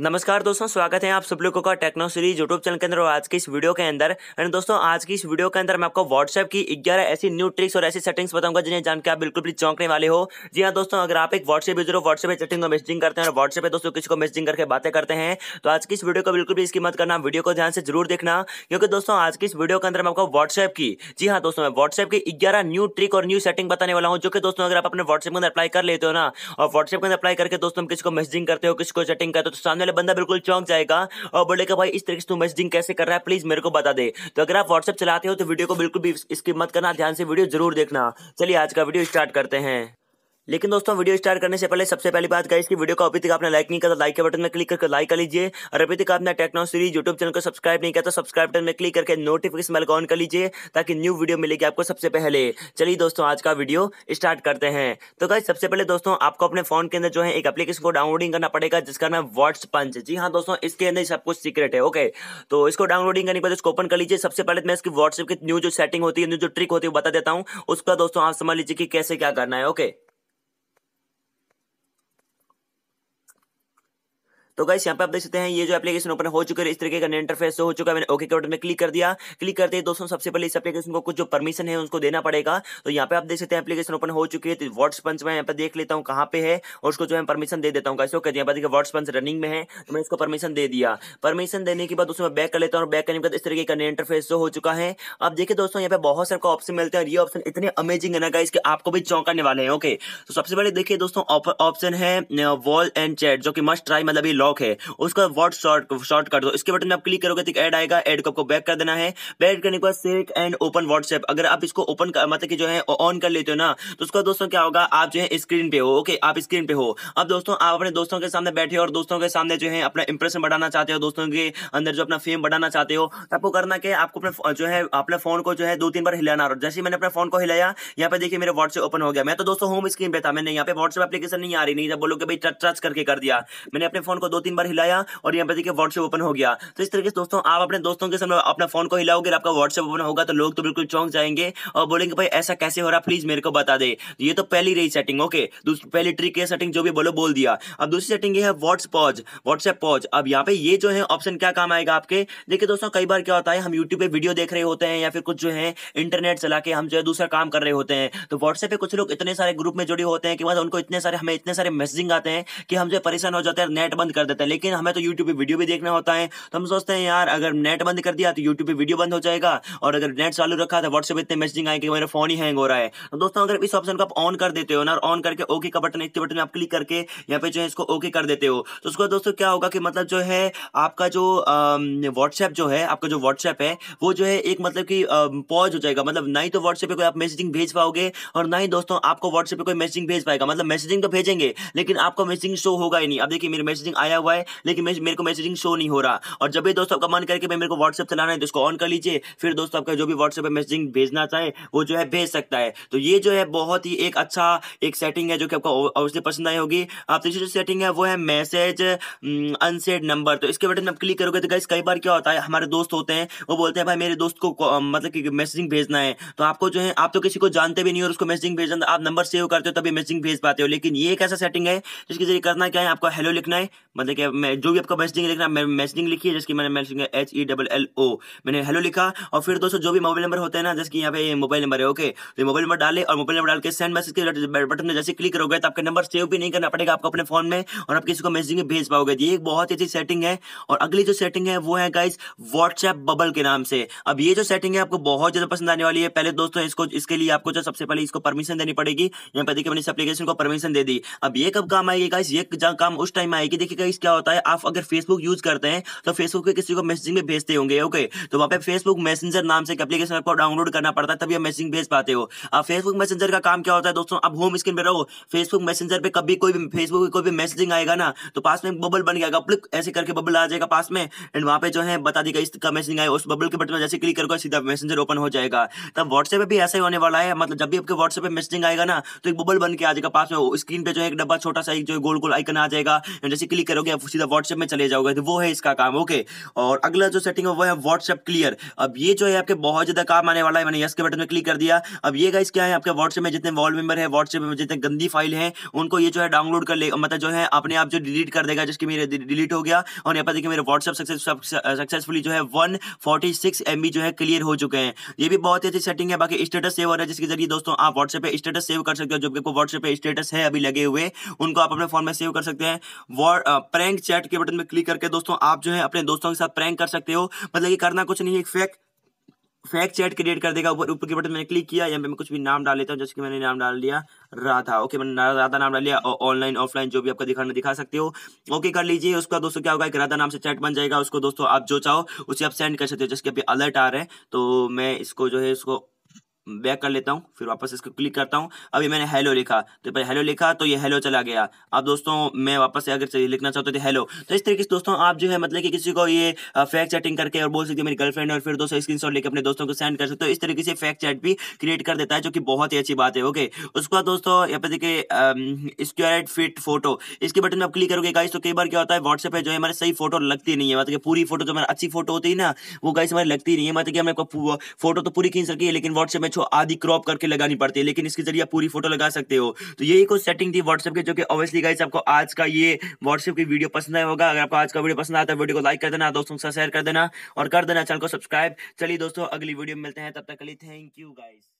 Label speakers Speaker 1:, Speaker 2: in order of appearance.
Speaker 1: नमस्कार दोस्तों स्वागत है आप सब लोगों का टेक्नो सीरीज यूट्यूब चैनल के अंदर और आज की इस वीडियो के अंदर एंड दोस्तों आज की इस वीडियो के अंदर मैं आपको व्हाट्सएप की ग्यारह ऐसी न्यू ट्रिक्स और ऐसी सेटिंग्स बताऊंगा जिन्हें जान के आप बिल्कुल भी चौंकने वाले हो जी हाँ दोस्तों अगर आप एक व्हाट्सएप यूजर हो व्हाट्सएप चटिंग चैटिंग और मैसेजिंग करते हैं और व्हाट्सएप पर दोस्तों किसी को मैसेजिंग करके बातें करते हैं तो आज की इस वीडियो को बिल्कुल भी इसकी मत करना वीडियो को ध्यान से जरूर देखना क्योंकि दोस्तों आज की इस वीडियो के अंदर मैं आपको व्हाट्सएप की जी हाँ दोस्तों मैं व्हाट्सएप की ग्यारह न्यू ट्रिक और न्यू सेटिंग बताने वाला हूँ जो कि दोस्तों अगर आप अपने व्हाट्सएप के अंदर अप्लाई कर लेते हो ना और व्हाट्सएप के अंदर अप्लाई करके दोस्तों किसी को मैसेजिंग करते हो किसी को चैटिंग करते हो तो सामने वाला बंदा बिल्कुल चौंक जाएगा और बोलेगा भाई इस तरीके से तू मैसेजिंग कैसे कर रहा है प्लीज़ मेरे को बता दे तो अगर आप व्हाट्सएप चलाते हो तो वीडियो को बिल्कुल भी इसकी मत करना ध्यान से वीडियो जरूर देखना चलिए आज का वीडियो स्टार्ट करते हैं लेकिन दोस्तों वीडियो स्टार्ट करने से पहले सबसे पहली बात गाइस कि वीडियो को अभी तक आपने लाइक नहीं किया तो लाइक के बटन में क्लिक करके लाइक कर लीजिए और अभी तक आपने टेक्नो सीरीज यूट्यूब चैनल को सब्सक्राइब नहीं किया तो सब्सक्राइब बटन में क्लिक करके नोटिफिकेशन बेल को ऑन कर लीजिए ताकि न्यू वीडियो मिलेगी आपको सबसे पहले चलिए दोस्तों आज का वीडियो स्टार्ट करते हैं तो गाइस सबसे पहले दोस्तों आपको अपने फोन के अंदर जो है एक एप्लीकेशन को डाउनलोडिंग करना पड़ेगा जिसका नाम व्हाट्स पंच जी हाँ दोस्तों इसके अंदर सब कुछ सीक्रेट है ओके तो इसको डाउनलोडिंग करने के बाद इसको ओपन कर लीजिए सबसे पहले मैं इसकी व्हाट्सएप की न्यू जो सेटिंग होती है न्यू जो ट्रिक होती है बता देता हूँ उसका दोस्तों आप समझ लीजिए कि कैसे क्या करना है ओके तो गाइस यहाँ पे आप देख सकते हैं ये जो एप्लीकेशन ओपन हो चुके हैं इस तरीके का इंटरफेस हो चुका है मैंने ओके के बटन में क्लिक कर दिया क्लिक करते ही दोस्तों सबसे पहले इस एप्लीकेशन को कुछ जो परमिशन है उसको देना पड़ेगा तो यहाँ पे आप देख सकते हैं एप्लीकेशन ओपन हो चुकी है तो पंच में यहाँ पे देख लेता हूँ कहाँ पे है और उसको जो है परमिशन दे देता हूँ गाइस ओके तो यहाँ पर देखिए पंच रनिंग में है तो मैंने इसको परमिशन दे दिया परमिशन देने के बाद दोस्तों बैक कर लेता हूँ बैक करने के बाद इस तरीके का इंटरफेस हो चुका है अब देखिए दोस्तों यहाँ पे बहुत सारे ऑप्शन मिलते हैं ये ऑप्शन इतने अमेजिंग है ना गाइस कि आपको भी चौंकाने वाले हैं ओके तो सबसे पहले देखिए दोस्तों ऑप्शन है वॉल एंड चैट जो कि मस्ट ट्राई मतलब लॉक है उसका वॉट शॉर्ट शॉर्ट कर दो इसके बटन में आप क्लिक करोगे तो एक ऐड आएगा एड को आपको बैक कर देना है बैक करने के बाद सेट एंड ओपन व्हाट्सएप अगर आप इसको ओपन मतलब कि जो है ऑन कर लेते हो ना तो उसका दोस्तों क्या होगा आप जो है स्क्रीन पे हो ओके आप स्क्रीन पे हो अब दोस्तों आप अपने दोस्तों के सामने बैठे हो और दोस्तों के सामने जो है अपना इंप्रेशन बढ़ाना चाहते हो दोस्तों के अंदर जो अपना फेम बढ़ाना चाहते हो तो आपको करना क्या आपको अपने जो है अपने फोन को जो है दो तीन बार हिलाना और जैसे मैंने अपने फोन को हिलाया यहाँ पे देखिए मेरे व्हाट्सएप ओपन हो गया मैं तो दोस्तों होम स्क्रीन पे था मैंने यहाँ पे व्हाट्सएप एप्लीकेशन नहीं आ रही नहीं जब बोलो कि भाई टच करके कर दिया मैंने अपने फोन को दो तीन बार हिलाया और यहाँ पे देखिए व्हाट्सएप ओपन हो गया तो इस तरीके से दोस्तों आप अपने दोस्तों के सामने अपना फोन को हिलाओगे आपका व्हाट्सएप ओपन होगा तो लोग तो बिल्कुल चौंक जाएंगे और बोलेंगे भाई ऐसा कैसे हो रहा प्लीज मेरे को बता दे ये तो पहली रही सेटिंग ओके पहली ट्रिक है सेटिंग जो भी बोलो बोल दिया अब दूसरी सेटिंग ये है व्हाट्स पॉज व्हाट्सएप पॉज अब यहाँ पे ये जो है ऑप्शन क्या काम आएगा आपके देखिए दोस्तों कई बार क्या होता है हम यूट्यूब पे वीडियो देख रहे होते हैं या फिर कुछ जो है इंटरनेट चला के हम जो है दूसरा काम कर रहे होते हैं तो व्हाट्सएप पे कुछ लोग इतने सारे ग्रुप में जुड़े होते हैं कि मतलब उनको इतने सारे हमें इतने सारे मैसेजिंग आते हैं कि हम जो परेशान हो जाते हैं नेट बंद कर कर देते हैं लेकिन हमें तो यूट्यूब पे वीडियो भी देखना होता है तो हम सोचते हैं यार अगर नेट बंद कर दिया तो यूट्यूब पे वीडियो बंद हो जाएगा और अगर नेट चालू रखा तो व्हाट्सएप इतने मैसेजिंग आए कि मेरा फोन ही हैंग हो रहा है तो दोस्तों अगर इस ऑप्शन को आप ऑन कर देते हो ना ऑन करके ओके का बटन इसके बटन में आप क्लिक करके यहाँ पे जो है इसको ओके कर देते हो तो उसके दोस्तों क्या होगा कि मतलब जो है आपका जो व्हाट्सएप जो है आपका जो व्हाट्सएप है वो जो है एक मतलब कि पॉज हो जाएगा मतलब ना ही तो व्हाट्सएप पर कोई आप मैसेजिंग भेज पाओगे और ना ही दोस्तों आपको व्हाट्सएप पर कोई मैसेजिंग भेज पाएगा मतलब मैसेजिंग तो भेजेंगे लेकिन आपको मैसेजिंग शो होगा ही नहीं अब देखिए मेरी मैसेजिंग आया आया हुआ है लेकिन मेरे को मैसेजिंग शो नहीं हो रहा और जब भी दोस्तों आपका मन करके मेरे को व्हाट्सअप चलाना है तो इसको ऑन कर लीजिए फिर दोस्तों आपका जो भी व्हाट्सएप मैसेजिंग भेजना चाहे वो जो है भेज सकता है तो ये जो है बहुत ही एक अच्छा एक सेटिंग है जो कि आपको अवश्य पसंद आई होगी आप तीसरी जो सेटिंग है वो है मैसेज अनसेड नंबर तो इसके बटन आप क्लिक करोगे तो गाइस कई बार क्या होता है हमारे दोस्त होते हैं वो बोलते हैं भाई मेरे दोस्त को मतलब कि मैसेजिंग भेजना है तो आपको जो है आप तो किसी को जानते भी नहीं और उसको मैसेजिंग भेजना आप नंबर सेव करते हो तभी मैसेजिंग भेज पाते हो लेकिन ये एक ऐसा सेटिंग है जिसके जरिए करना क्या है आपको हेलो लिखना है मतलब मतलब कि मैं जो भी आपका मैसेजिंग लिखना मैसेजिंग लिखी लिखिए जिसकी मैंने messaging H E double L O मैंने हेलो लिखा और फिर दोस्तों जो भी मोबाइल नंबर होता है ना जैसे कि यहाँ पे मोबाइल नंबर है ओके तो मोबाइल नंबर डाले और मोबाइल नंबर डाल के सेंड मैसेज के बटन में जैसे क्लिक करोगे तो आपका नंबर सेव भी नहीं करना पड़ेगा आपको अपने फोन में और आप किसी को मैसेजिंग भेज पाओगे ये एक बहुत ही अच्छी सेटिंग है और अगली जो सेटिंग है वो है गाइज व्हाट्सएप बबल के नाम से अब ये जो सेटिंग है आपको बहुत ज्यादा पसंद आने वाली है पहले दोस्तों इसको इसके लिए आपको जो सबसे पहले इसको परमिशन देनी पड़ेगी यहाँ पर देखिए मैंने इस एप्लीकेशन को परमिशन दे दी अब ये कब काम आएगी गाइस ये काम उस टाइम आएगी देखिए गाइस क्या होता है आप अगर फेसबुक यूज करते हैं तो फेसबुक के किसी को मैसेजिंग में भेजते होंगे ओके तो वहाँ पे फेसबुक मैसेजर नाम से एप्लीकेशन आपको डाउनलोड करना पड़ता है तभी आप मैसेज भेज पाते हो अब फेसबुक मैसेजर का काम क्या होता है दोस्तों अब होम स्क्रीन पर रहो फेसबुक मैसेजर पर कभी कोई भी फेसबुक की कोई भी मैसेजिंग आएगा ना तो पास में बबल बन गया क्लिक ऐसे करके बबल आ जाएगा पास में एंड वहाँ पे जो है बता देगा इसका मैसेजिंग आएगा उस बबल के बटन में जैसे क्लिक करोगे सीधा मैसेजर ओपन हो जाएगा तब व्हाट्सएप भी ऐसा ही होने वाला है मतलब जब भी आपके व्हाट्सएप पे मैसेजिंग आएगा ना तो एक बबल बन के आ जाएगा पास में स्क्रीन पर जो है एक डब्बा छोटा सा एक जो गोल गोल आइकन आ जाएगा जैसे क्लिक करोगे आप सीधा व्हाट्सएप में चले जाओगे तो वो है इसका काम ओके और अगला जो सेटिंग है वो है व्हाट्सएप क्लियर अब ये जो है आपके बहुत ज़्यादा काम आने वाला है मैंने यस के बटन में क्लिक कर दिया अब ये गाइस क्या है आपके व्हाट्सएप में जितने वॉल मेंबर है व्हाट्सएप में जितने गंदी फाइल है उनको ये जो है डाउनलोड कर ले मतलब जो है अपने आप जो डिलीट कर देगा जिसकी मेरे डिलीट हो गया और यहाँ पर देखिए मेरे व्हाट्सएप सक्सेसफुली uh, जो है वन फोर्टी सिक्स एम जो है क्लियर हो चुके हैं ये भी बहुत ही अच्छी सेटिंग है बाकी स्टेटस सेव हो रहा है जिसके जरिए दोस्तों आप व्हाट्सएप पे स्टेटस सेव कर सकते हो जो आपको व्हाट्सएप पे स्टेटस है अभी लगे हुए उनको आप अपने फोन में सेव कर सकते हैं uh, प्रैंक चैट के बटन पर क्लिक करके दोस्तों आप जो है अपने दोस्तों के साथ प्रैंक कर सकते हो मतलब ये करना कुछ नहीं है फेक फेक चैट क्रिएट कर देगा ऊपर ऊपर के बटन मैंने क्लिक किया या मैं कुछ भी नाम डाल लेता हूँ जैसे कि मैंने नाम डाल लिया राधा ओके मैंने राधा नाम डाल लिया और ऑनलाइन ऑफलाइन जो भी आपका दिखाना दिखा सकते हो ओके कर लीजिए उसका दोस्तों क्या होगा एक राधा नाम से चैट बन जाएगा उसको दोस्तों आप जो चाहो उसे आप सेंड कर सकते हो जैसे कि अभी अलर्ट आ रहे हैं तो मैं इसको जो है इसको बैक कर लेता हूँ फिर वापस इसको क्लिक करता हूँ अभी मैंने हेलो लिखा तो पहले हेलो लिखा तो ये हेलो चला गया अब दोस्तों मैं वापस से अगर लिखना चाहते थे हेलो तो, तो इस तरीके से दोस्तों आप जो है मतलब कि किसी को ये फैक्ट चैटिंग करके और बोल सकते मेरी गर्लफ्रेंड और फिर दोस्तों स्क्रीन लेकर अपने दोस्तों को सेंड कर सकते हो इस तरीके से फैक्ट चैट भी क्रिएट कर देता है जो कि बहुत ही अच्छी बात है ओके उसके बाद दोस्तों यहाँ पे देखिए स्क्वायर फिट फोटो इसके बटन में आप क्लिक करोगे गाइस तो कई बार क्या होता है व्हाट्सएप है जो है हमारे सही फोटो लगती नहीं है मतलब पूरी फोटो जो हमारी अच्छी फोटो होती है ना वो गाइस हमारी लगती नहीं है मतलब कि हमने फोटो तो पूरी खींच सकी है लेकिन व्हाट्सएप में जो आधी क्रॉप करके लगानी पड़ती है लेकिन इसके जरिए पूरी फोटो लगा सकते हो तो यही कुछ सेटिंग थी व्हाट्सएप की जो कि ऑब्वियसली गाइस आपको आज का ये व्हाट्सएप की वीडियो पसंद आया होगा अगर आपको आज का वीडियो पसंद आता है वीडियो को लाइक कर देना दोस्तों साथ शेयर कर देना और कर देना चैनल को सब्सक्राइब चलिए दोस्तों अगली वीडियो में मिलते हैं तब तक के लिए थैंक यू गाइस